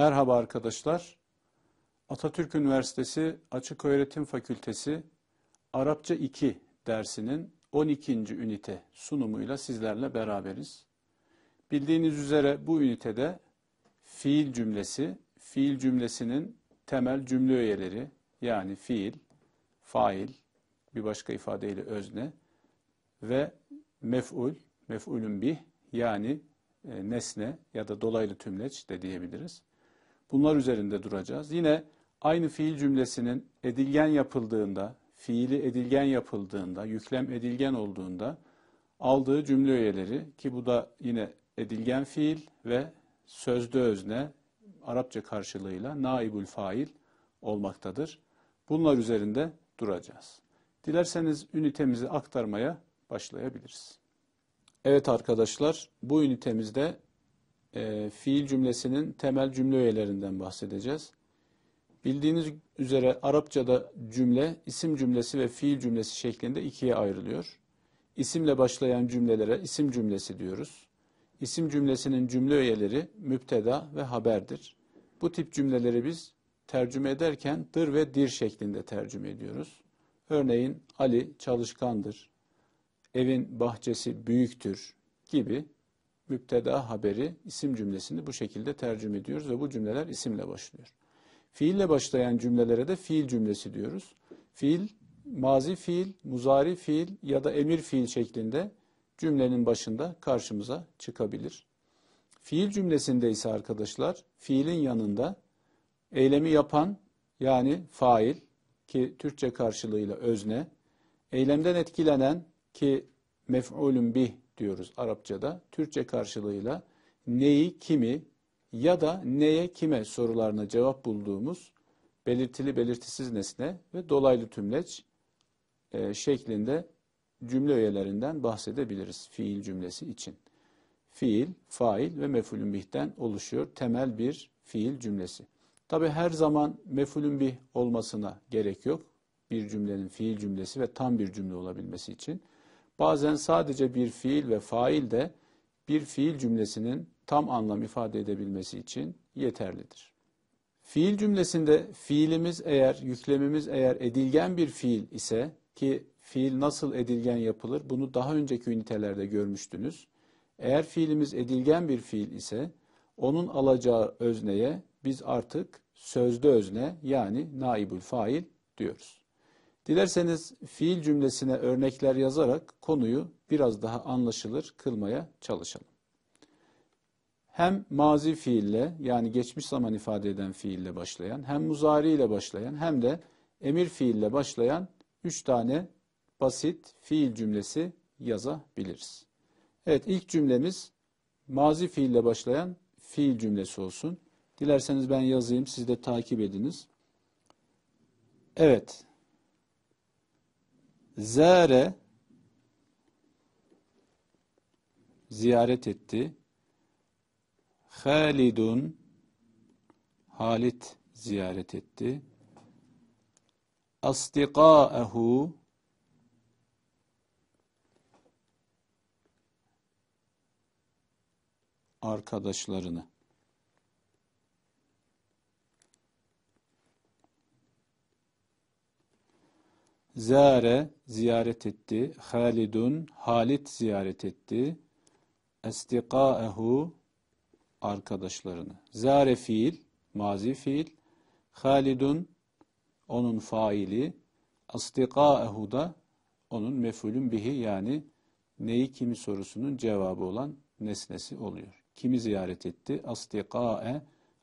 Merhaba arkadaşlar. Atatürk Üniversitesi Açıköğretim Fakültesi Arapça 2 dersinin 12. ünite sunumuyla sizlerle beraberiz. Bildiğiniz üzere bu ünitede fiil cümlesi, fiil cümlesinin temel cümle öğeleri yani fiil, fail, bir başka ifadeyle özne ve mef'ul, mef'ulün bih yani e, nesne ya da dolaylı tümleç de diyebiliriz. Bunlar üzerinde duracağız. Yine aynı fiil cümlesinin edilgen yapıldığında, fiili edilgen yapıldığında, yüklem edilgen olduğunda aldığı cümle öğeleri, ki bu da yine edilgen fiil ve sözde özne Arapça karşılığıyla naibül fail olmaktadır. Bunlar üzerinde duracağız. Dilerseniz ünitemizi aktarmaya başlayabiliriz. Evet arkadaşlar bu ünitemizde e, fiil cümlesinin temel cümle üyelerinden bahsedeceğiz. Bildiğiniz üzere Arapçada cümle isim cümlesi ve fiil cümlesi şeklinde ikiye ayrılıyor. İsimle başlayan cümlelere isim cümlesi diyoruz. İsim cümlesinin cümle öğeleri müpteda ve haberdir. Bu tip cümleleri biz tercüme ederken dır ve dir şeklinde tercüme ediyoruz. Örneğin Ali çalışkandır, evin bahçesi büyüktür gibi müpteda haberi, isim cümlesini bu şekilde tercüme ediyoruz ve bu cümleler isimle başlıyor. Fiille başlayan cümlelere de fiil cümlesi diyoruz. Fiil, mazi fiil, muzari fiil ya da emir fiil şeklinde cümlenin başında karşımıza çıkabilir. Fiil cümlesinde ise arkadaşlar fiilin yanında eylemi yapan yani fail ki Türkçe karşılığıyla özne, eylemden etkilenen ki mef'ulün bih diyoruz Arapçada. Türkçe karşılığıyla neyi, kimi ya da neye, kime sorularına cevap bulduğumuz belirtili belirtisiz nesne ve dolaylı tümleç e, şeklinde cümle öğelerinden bahsedebiliriz fiil cümlesi için. Fiil, fail ve mefulün bihten oluşuyor temel bir fiil cümlesi. Tabi her zaman mefulün bih olmasına gerek yok bir cümlenin fiil cümlesi ve tam bir cümle olabilmesi için. Bazen sadece bir fiil ve fail de bir fiil cümlesinin tam anlam ifade edebilmesi için yeterlidir. Fiil cümlesinde fiilimiz eğer, yüklemimiz eğer edilgen bir fiil ise ki fiil nasıl edilgen yapılır bunu daha önceki ünitelerde görmüştünüz. Eğer fiilimiz edilgen bir fiil ise onun alacağı özneye biz artık sözlü özne yani naibül fail diyoruz. Dilerseniz fiil cümlesine örnekler yazarak konuyu biraz daha anlaşılır kılmaya çalışalım. Hem mazi fiille yani geçmiş zaman ifade eden fiille başlayan, hem muzari ile başlayan hem de emir fiille başlayan üç tane basit fiil cümlesi yazabiliriz. Evet ilk cümlemiz mazi fiille başlayan fiil cümlesi olsun. Dilerseniz ben yazayım siz de takip ediniz. Evet Zare ziyaret etti. Halidun Halit ziyaret etti. Asdikaehu arkadaşlarını Zare ziyaret etti. Halidun Halit ziyaret etti. Estikâehu arkadaşlarını. Zare fiil, mazi fiil. Halidun onun faili. Estikâehu da onun mefulün bihi yani neyi kimi sorusunun cevabı olan nesnesi oluyor. Kimi ziyaret etti? Astika'e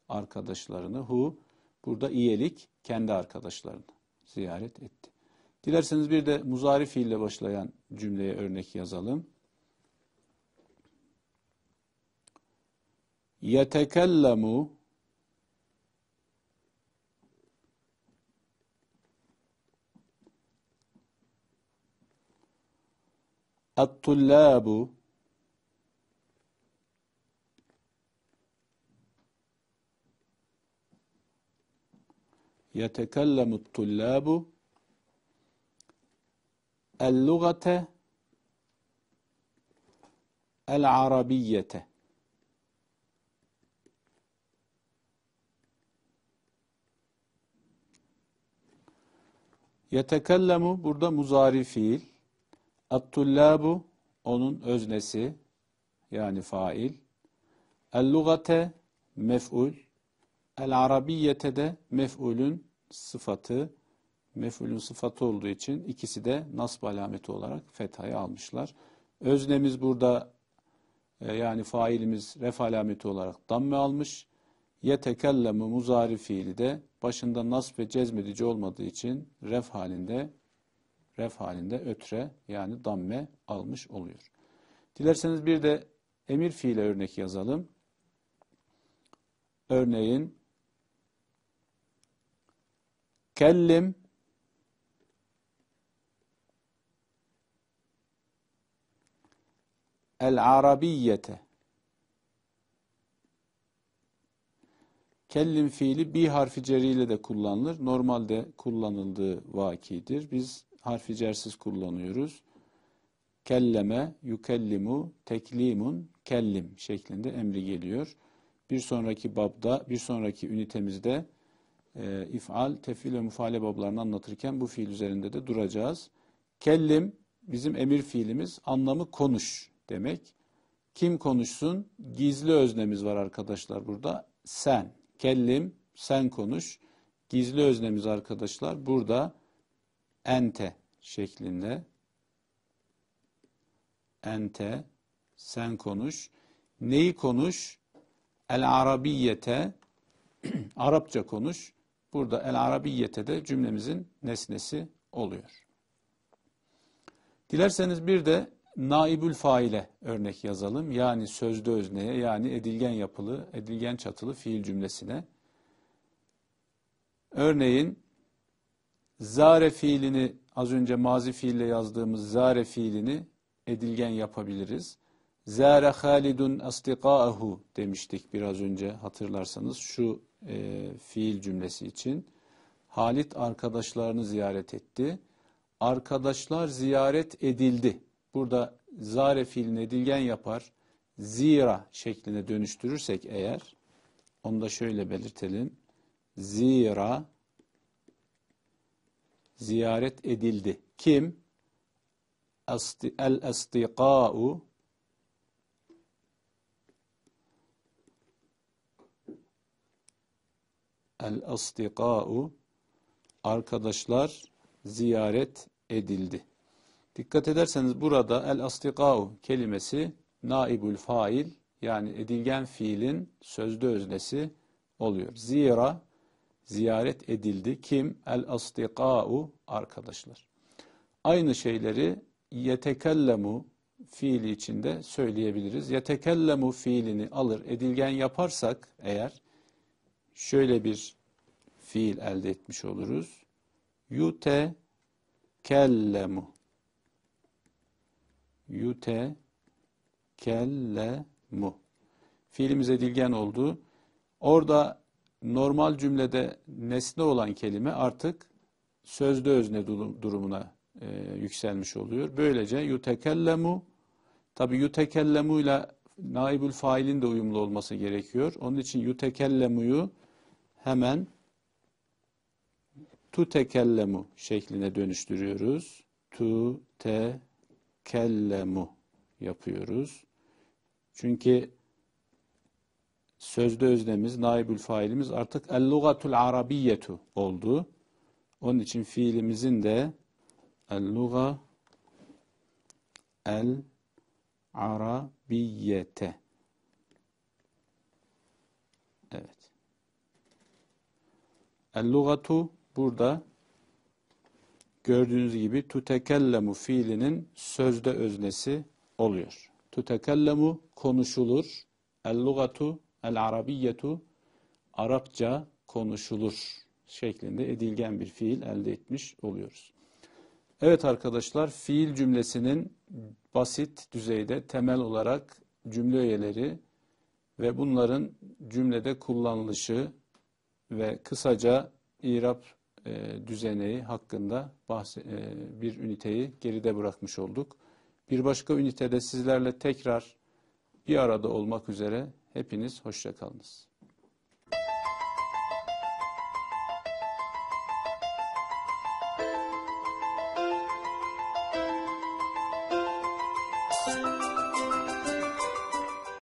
arkadaşlarını hu burada iyilik kendi arkadaşlarını ziyaret etti. Dilerseniz bir de muzari fiille başlayan cümleye örnek yazalım. Yetekellemu الطلاب يتكلم الطلاب el-lugate el-arabiyyete. Yetekellemu burada muzari fiil. Ettullabu onun öznesi yani fail. El-lugate mef'ul. El-arabiyyete de mef'ulün sıfatı mef'ulün sıfatı olduğu için ikisi de nasb alameti olarak fethayı almışlar. Öznemiz burada e, yani failimiz ref alameti olarak damme almış. Yetekellemu muzari fiili de başında nasb ve cezmedici olmadığı için ref halinde ref halinde ötre yani damme almış oluyor. Dilerseniz bir de emir fiile örnek yazalım. Örneğin kellim el arabiyete. Kellim fiili bi harfi ceriyle de kullanılır. Normalde kullanıldığı vakidir. Biz harfi cersiz kullanıyoruz. Kelleme, yukellimu, teklimun, kellim şeklinde emri geliyor. Bir sonraki babda, bir sonraki ünitemizde e, ifal, tefil ve müfale bablarını anlatırken bu fiil üzerinde de duracağız. Kellim bizim emir fiilimiz, anlamı konuş demek. Kim konuşsun? Gizli öznemiz var arkadaşlar burada. Sen. Kellim, sen konuş. Gizli öznemiz arkadaşlar burada ente şeklinde. Ente, sen konuş. Neyi konuş? El Arabiyete, Arapça konuş. Burada El Arabiyete de cümlemizin nesnesi oluyor. Dilerseniz bir de naibül faile örnek yazalım. Yani sözlü özneye yani edilgen yapılı, edilgen çatılı fiil cümlesine. Örneğin zare fiilini az önce mazi fiille yazdığımız zare fiilini edilgen yapabiliriz. Zare Halidun astikaahu demiştik biraz önce hatırlarsanız şu e, fiil cümlesi için. Halit arkadaşlarını ziyaret etti. Arkadaşlar ziyaret edildi burada zare fiiline dilgen yapar, zira şekline dönüştürürsek eğer, onu da şöyle belirtelim. Zira ziyaret edildi. Kim? El-estika'u El-estika'u arkadaşlar ziyaret edildi. Dikkat ederseniz burada el astiqau kelimesi naibul fail yani edilgen fiilin sözde öznesi oluyor. Zira ziyaret edildi. Kim? El astiqau arkadaşlar. Aynı şeyleri yetekellemu fiili içinde söyleyebiliriz. Yetekellemu fiilini alır edilgen yaparsak eğer şöyle bir fiil elde etmiş oluruz. Yutekellemu yutekellemu. Fiilimize dilgen oldu. Orada normal cümlede nesne olan kelime artık sözde özne durumuna e, yükselmiş oluyor. Böylece yutekellemu tabi yutekellemu ile naibül failin de uyumlu olması gerekiyor. Onun için yutekellemuyu hemen tutekellemu şekline dönüştürüyoruz. Tu te Kellemu yapıyoruz. Çünkü sözde özlemiz, naibül failimiz artık el-lugatul arabiyyetu oldu. Onun için fiilimizin de el-luga el-arabiyyete. Evet. El-lugatu burada gördüğünüz gibi tutekellemu fiilinin sözde öznesi oluyor. Tutekellemu konuşulur. El lugatu el arabiyyetu Arapça konuşulur şeklinde edilgen bir fiil elde etmiş oluyoruz. Evet arkadaşlar fiil cümlesinin basit düzeyde temel olarak cümle öğeleri ve bunların cümlede kullanılışı ve kısaca irap e, düzeneği hakkında e, bir üniteyi geride bırakmış olduk. Bir başka ünitede sizlerle tekrar bir arada olmak üzere hepiniz hoşçakalınız.